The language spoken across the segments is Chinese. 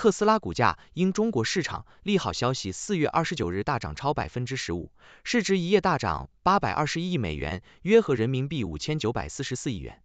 特斯拉股价因中国市场利好消息，四月二十九日大涨超百分之十五，市值一夜大涨八百二十一亿美元，约合人民币五千九百四十四亿元。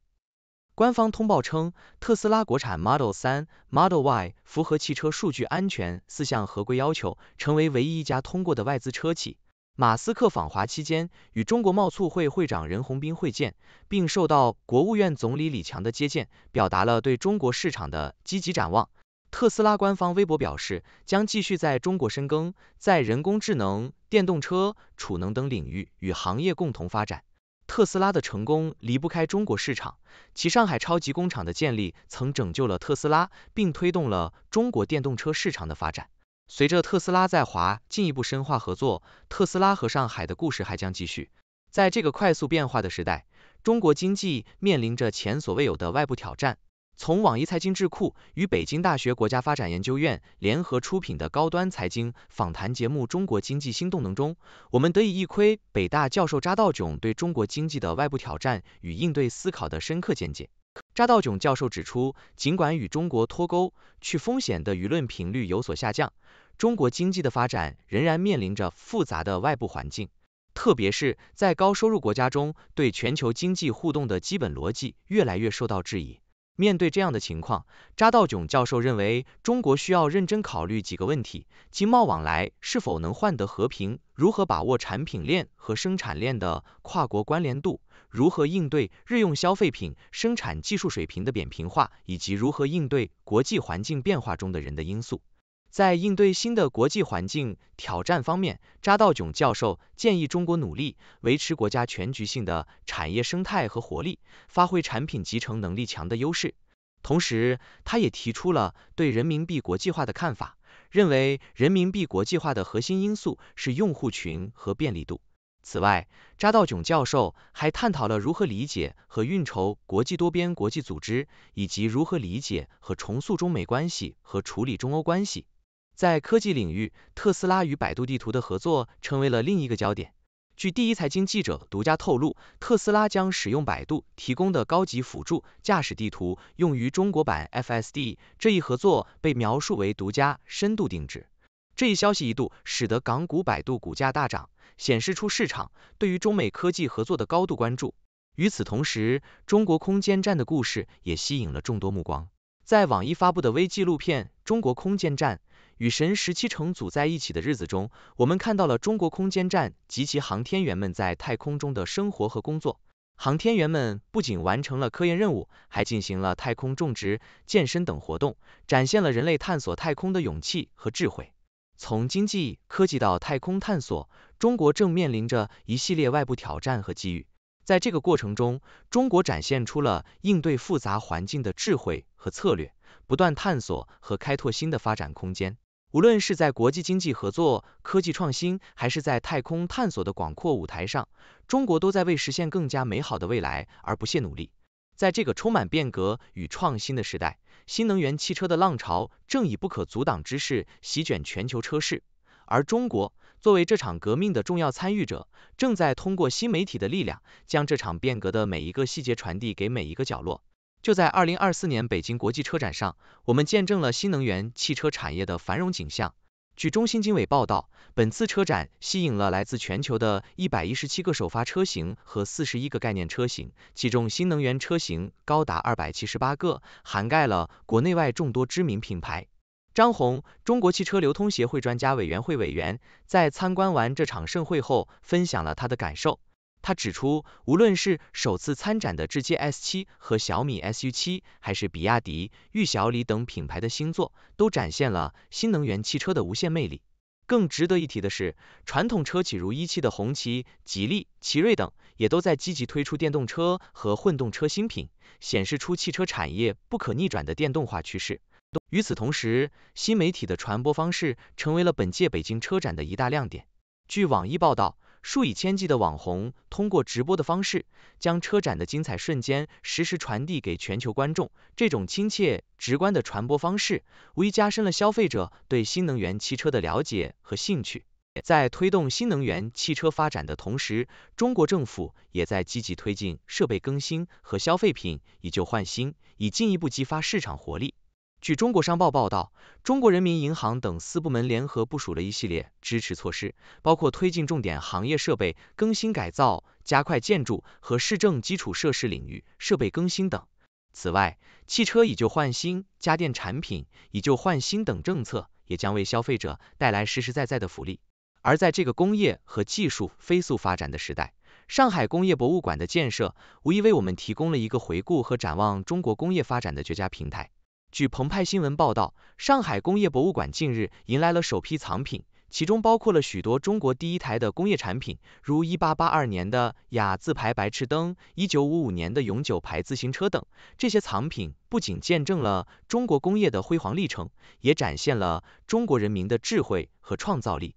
官方通报称，特斯拉国产 Model 三、Model Y 符合汽车数据安全四项合规要求，成为唯一一家通过的外资车企。马斯克访华期间与中国贸促会会长任鸿斌会见，并受到国务院总理李强的接见，表达了对中国市场的积极展望。特斯拉官方微博表示，将继续在中国深耕，在人工智能、电动车、储能等领域与行业共同发展。特斯拉的成功离不开中国市场，其上海超级工厂的建立曾拯救了特斯拉，并推动了中国电动车市场的发展。随着特斯拉在华进一步深化合作，特斯拉和上海的故事还将继续。在这个快速变化的时代，中国经济面临着前所未有的外部挑战。从网易财经智库与北京大学国家发展研究院联合出品的高端财经访谈节目《中国经济新动能》中，我们得以一窥北大教授扎道炯对中国经济的外部挑战与应对思考的深刻见解。扎道炯教授指出，尽管与中国脱钩、去风险的舆论频率有所下降，中国经济的发展仍然面临着复杂的外部环境，特别是在高收入国家中，对全球经济互动的基本逻辑越来越受到质疑。面对这样的情况，扎道炯教授认为，中国需要认真考虑几个问题：经贸往来是否能换得和平？如何把握产品链和生产链的跨国关联度？如何应对日用消费品生产技术水平的扁平化？以及如何应对国际环境变化中的人的因素？在应对新的国际环境挑战方面，扎道炯教授建议中国努力维持国家全局性的产业生态和活力，发挥产品集成能力强的优势。同时，他也提出了对人民币国际化的看法，认为人民币国际化的核心因素是用户群和便利度。此外，扎道炯教授还探讨了如何理解和运筹国际多边国际组织，以及如何理解和重塑中美关系和处理中欧关系。在科技领域，特斯拉与百度地图的合作成为了另一个焦点。据第一财经记者独家透露，特斯拉将使用百度提供的高级辅助驾驶地图用于中国版 FSD。这一合作被描述为独家、深度定制。这一消息一度使得港股百度股价大涨，显示出市场对于中美科技合作的高度关注。与此同时，中国空间站的故事也吸引了众多目光。在网易发布的微纪录片《中国空间站与神十七乘组在一起的日子》中，我们看到了中国空间站及其航天员们在太空中的生活和工作。航天员们不仅完成了科研任务，还进行了太空种植、健身等活动，展现了人类探索太空的勇气和智慧。从经济、科技到太空探索，中国正面临着一系列外部挑战和机遇。在这个过程中，中国展现出了应对复杂环境的智慧。和策略，不断探索和开拓新的发展空间。无论是在国际经济合作、科技创新，还是在太空探索的广阔舞台上，中国都在为实现更加美好的未来而不懈努力。在这个充满变革与创新的时代，新能源汽车的浪潮正以不可阻挡之势席卷全球车市，而中国作为这场革命的重要参与者，正在通过新媒体的力量，将这场变革的每一个细节传递给每一个角落。就在二零二四年北京国际车展上，我们见证了新能源汽车产业的繁荣景象。据中新经纬报道，本次车展吸引了来自全球的一百一十七个首发车型和四十一个概念车型，其中新能源车型高达二百七十八个，涵盖了国内外众多知名品牌。张红，中国汽车流通协会专家委员会委员，在参观完这场盛会后，分享了他的感受。他指出，无论是首次参展的智界 S 七和小米 SU 七，还是比亚迪、玉小李等品牌的新作，都展现了新能源汽车的无限魅力。更值得一提的是，传统车企如一汽的红旗、吉利、奇瑞等，也都在积极推出电动车和混动车新品，显示出汽车产业不可逆转的电动化趋势。与此同时，新媒体的传播方式成为了本届北京车展的一大亮点。据网易报道。数以千计的网红通过直播的方式，将车展的精彩瞬间实时传递给全球观众。这种亲切、直观的传播方式，无疑加深了消费者对新能源汽车的了解和兴趣。在推动新能源汽车发展的同时，中国政府也在积极推进设备更新和消费品以旧换新，以进一步激发市场活力。据中国商报报道，中国人民银行等四部门联合部署了一系列支持措施，包括推进重点行业设备更新改造、加快建筑和市政基础设施领域设备更新等。此外，汽车以旧换新、家电产品以旧换新等政策也将为消费者带来实实在在的福利。而在这个工业和技术飞速发展的时代，上海工业博物馆的建设无疑为我们提供了一个回顾和展望中国工业发展的绝佳平台。据澎湃新闻报道，上海工业博物馆近日迎来了首批藏品，其中包括了许多中国第一台的工业产品，如1882年的雅字牌白炽灯、1955年的永久牌自行车等。这些藏品不仅见证了中国工业的辉煌历程，也展现了中国人民的智慧和创造力。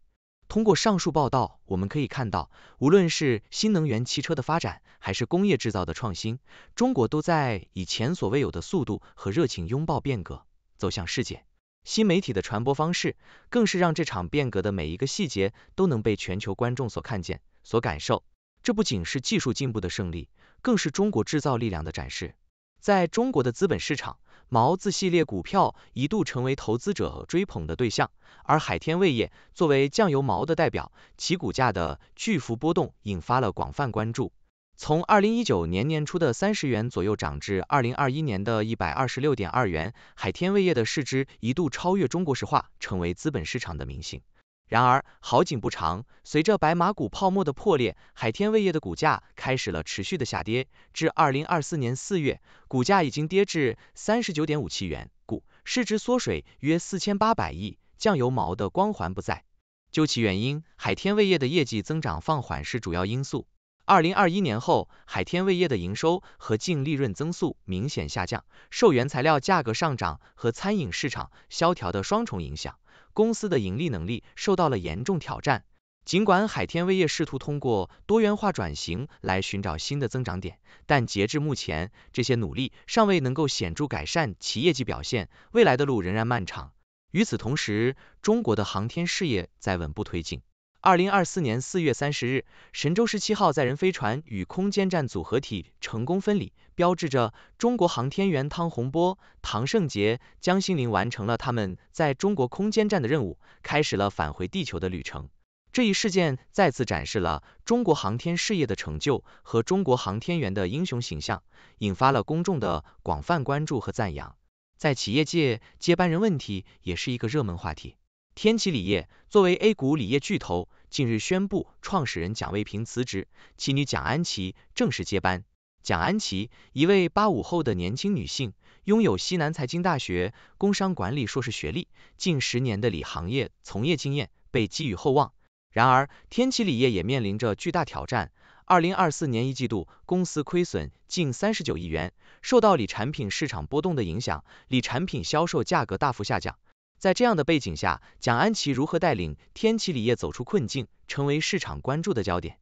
通过上述报道，我们可以看到，无论是新能源汽车的发展，还是工业制造的创新，中国都在以前所未有的速度和热情拥抱变革，走向世界。新媒体的传播方式，更是让这场变革的每一个细节都能被全球观众所看见、所感受。这不仅是技术进步的胜利，更是中国制造力量的展示。在中国的资本市场。“毛”字系列股票一度成为投资者追捧的对象，而海天味业作为酱油“毛”的代表，其股价的巨幅波动引发了广泛关注。从二零一九年年初的三十元左右涨至二零二一年的一百二十六点二元，海天味业的市值一度超越中国石化，成为资本市场的明星。然而，好景不长，随着白马股泡沫的破裂，海天味业的股价开始了持续的下跌。至二零二四年四月，股价已经跌至三十九点五七元股，市值缩水约四千八百亿。酱油毛的光环不在。究其原因，海天味业的业绩增长放缓是主要因素。二零二一年后，海天味业的营收和净利润增速明显下降，受原材料价格上涨和餐饮市场萧条的双重影响。公司的盈利能力受到了严重挑战。尽管海天味业试图通过多元化转型来寻找新的增长点，但截至目前，这些努力尚未能够显著改善其业绩表现。未来的路仍然漫长。与此同时，中国的航天事业在稳步推进。二零二四年四月三十日，神舟十七号载人飞船与空间站组合体成功分离，标志着中国航天员汤洪波、唐圣杰、江新林完成了他们在中国空间站的任务，开始了返回地球的旅程。这一事件再次展示了中国航天事业的成就和中国航天员的英雄形象，引发了公众的广泛关注和赞扬。在企业界，接班人问题也是一个热门话题。天齐锂业作为 A 股锂业巨头，近日宣布创始人蒋卫平辞职，其女蒋安琪正式接班。蒋安琪一位八五后的年轻女性，拥有西南财经大学工商管理硕士学历，近十年的锂行业从业经验，被寄予厚望。然而，天齐锂业也面临着巨大挑战。二零二四年一季度，公司亏损近三十九亿元，受到锂产品市场波动的影响，锂产品销售价格大幅下降。在这样的背景下，蒋安琪如何带领天齐锂业走出困境，成为市场关注的焦点。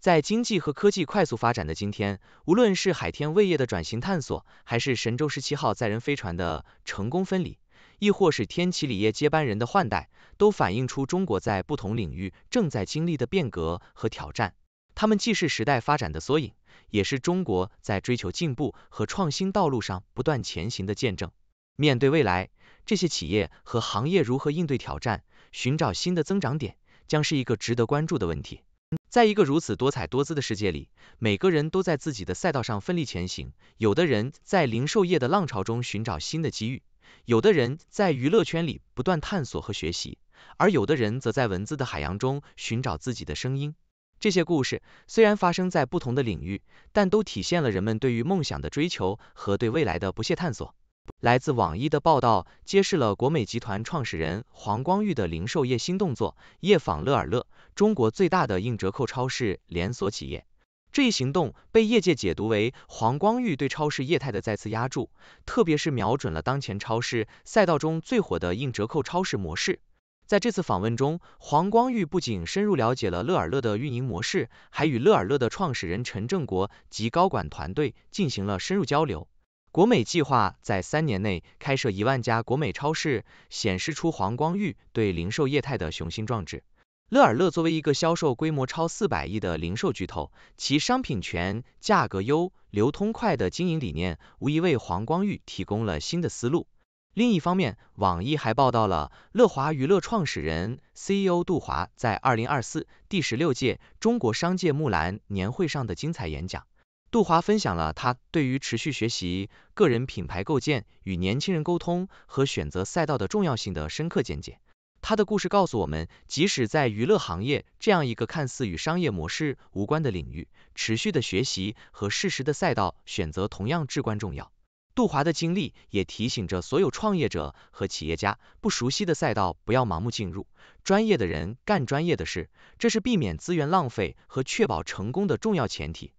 在经济和科技快速发展的今天，无论是海天味业的转型探索，还是神舟十七号载人飞船的成功分离，亦或是天齐锂业接班人的换代，都反映出中国在不同领域正在经历的变革和挑战。它们既是时代发展的缩影，也是中国在追求进步和创新道路上不断前行的见证。面对未来。这些企业和行业如何应对挑战，寻找新的增长点，将是一个值得关注的问题。在一个如此多彩多姿的世界里，每个人都在自己的赛道上奋力前行。有的人，在零售业的浪潮中寻找新的机遇；有的人，在娱乐圈里不断探索和学习；而有的人，则在文字的海洋中寻找自己的声音。这些故事虽然发生在不同的领域，但都体现了人们对于梦想的追求和对未来的不懈探索。来自网易的报道揭示了国美集团创始人黄光裕的零售业新动作——夜访乐尔乐，中国最大的硬折扣超市连锁企业。这一行动被业界解读为黄光裕对超市业态的再次压注，特别是瞄准了当前超市赛道中最火的硬折扣超市模式。在这次访问中，黄光裕不仅深入了解了乐尔乐的运营模式，还与乐尔乐的创始人陈正国及高管团队进行了深入交流。国美计划在三年内开设一万家国美超市，显示出黄光裕对零售业态的雄心壮志。乐而乐作为一个销售规模超四百亿的零售巨头，其商品全、价格优、流通快的经营理念，无疑为黄光裕提供了新的思路。另一方面，网易还报道了乐华娱乐创始人 CEO 杜华在二零二四第十六届中国商界木兰年会上的精彩演讲。杜华分享了他对于持续学习、个人品牌构建、与年轻人沟通和选择赛道的重要性的深刻见解。他的故事告诉我们，即使在娱乐行业这样一个看似与商业模式无关的领域，持续的学习和适时的赛道选择同样至关重要。杜华的经历也提醒着所有创业者和企业家，不熟悉的赛道不要盲目进入，专业的人干专业的事，这是避免资源浪费和确保成功的重要前提。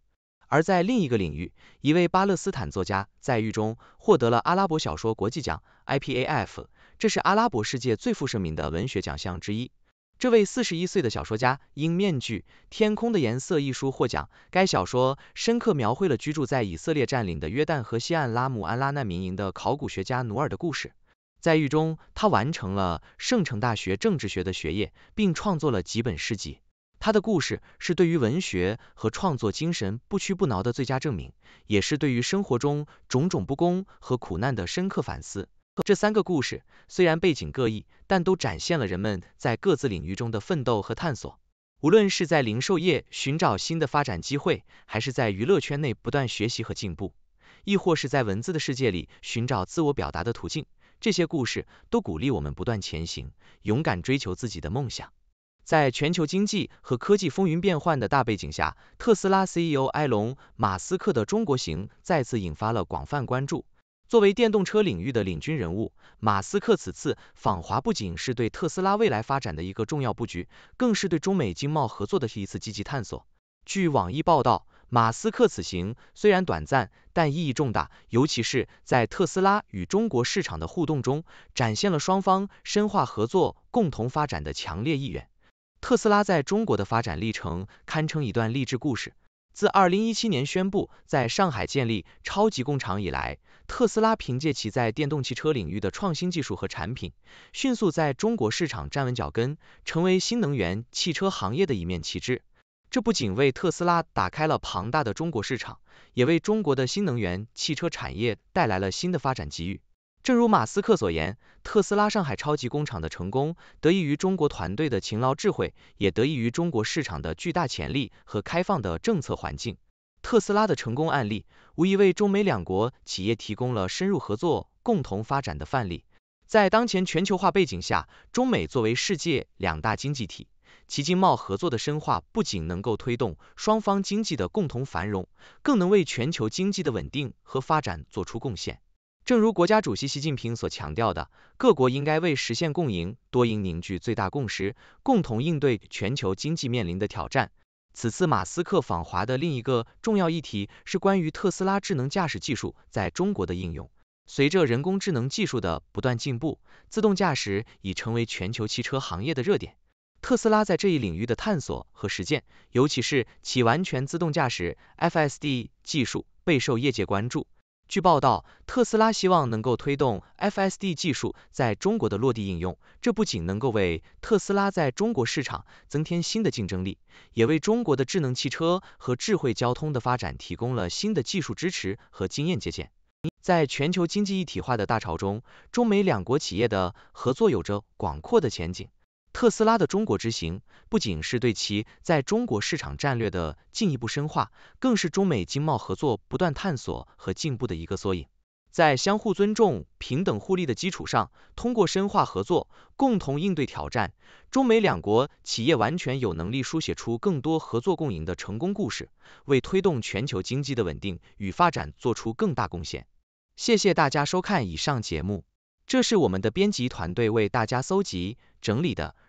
而在另一个领域，一位巴勒斯坦作家在狱中获得了阿拉伯小说国际奖 （IPAF），这是阿拉伯世界最负盛名的文学奖项之一。这位四十一岁的小说家因《面具：天空的颜色》一书获奖。该小说深刻描绘了居住在以色列占领的约旦河西岸拉姆安拉难民营的考古学家努尔的故事。在狱中，他完成了圣城大学政治学的学业，并创作了几本诗集。他的故事是对于文学和创作精神不屈不挠的最佳证明，也是对于生活中种种不公和苦难的深刻反思。这三个故事虽然背景各异，但都展现了人们在各自领域中的奋斗和探索。无论是在零售业寻找新的发展机会，还是在娱乐圈内不断学习和进步，亦或是在文字的世界里寻找自我表达的途径，这些故事都鼓励我们不断前行，勇敢追求自己的梦想。在全球经济和科技风云变幻的大背景下，特斯拉 CEO 埃隆·马斯克的中国行再次引发了广泛关注。作为电动车领域的领军人物，马斯克此次访华不仅是对特斯拉未来发展的一个重要布局，更是对中美经贸合作的一次积极探索。据网易报道，马斯克此行虽然短暂，但意义重大，尤其是在特斯拉与中国市场的互动中，展现了双方深化合作、共同发展的强烈意愿。特斯拉在中国的发展历程堪称一段励志故事。自2017年宣布在上海建立超级工厂以来，特斯拉凭借其在电动汽车领域的创新技术和产品，迅速在中国市场站稳脚跟，成为新能源汽车行业的一面旗帜。这不仅为特斯拉打开了庞大的中国市场，也为中国的新能源汽车产业带来了新的发展机遇。正如马斯克所言，特斯拉上海超级工厂的成功，得益于中国团队的勤劳智慧，也得益于中国市场的巨大潜力和开放的政策环境。特斯拉的成功案例，无疑为中美两国企业提供了深入合作、共同发展的范例。在当前全球化背景下，中美作为世界两大经济体，其经贸合作的深化，不仅能够推动双方经济的共同繁荣，更能为全球经济的稳定和发展做出贡献。正如国家主席习近平所强调的，各国应该为实现共赢多赢凝聚最大共识，共同应对全球经济面临的挑战。此次马斯克访华的另一个重要议题是关于特斯拉智能驾驶技术在中国的应用。随着人工智能技术的不断进步，自动驾驶已成为全球汽车行业的热点。特斯拉在这一领域的探索和实践，尤其是其完全自动驾驶 （FSD） 技术，备受业界关注。据报道，特斯拉希望能够推动 FSD 技术在中国的落地应用。这不仅能够为特斯拉在中国市场增添新的竞争力，也为中国的智能汽车和智慧交通的发展提供了新的技术支持和经验借鉴。在全球经济一体化的大潮中，中美两国企业的合作有着广阔的前景。特斯拉的中国之行，不仅是对其在中国市场战略的进一步深化，更是中美经贸合作不断探索和进步的一个缩影。在相互尊重、平等互利的基础上，通过深化合作，共同应对挑战，中美两国企业完全有能力书写出更多合作共赢的成功故事，为推动全球经济的稳定与发展做出更大贡献。谢谢大家收看以上节目，这是我们的编辑团队为大家搜集整理的。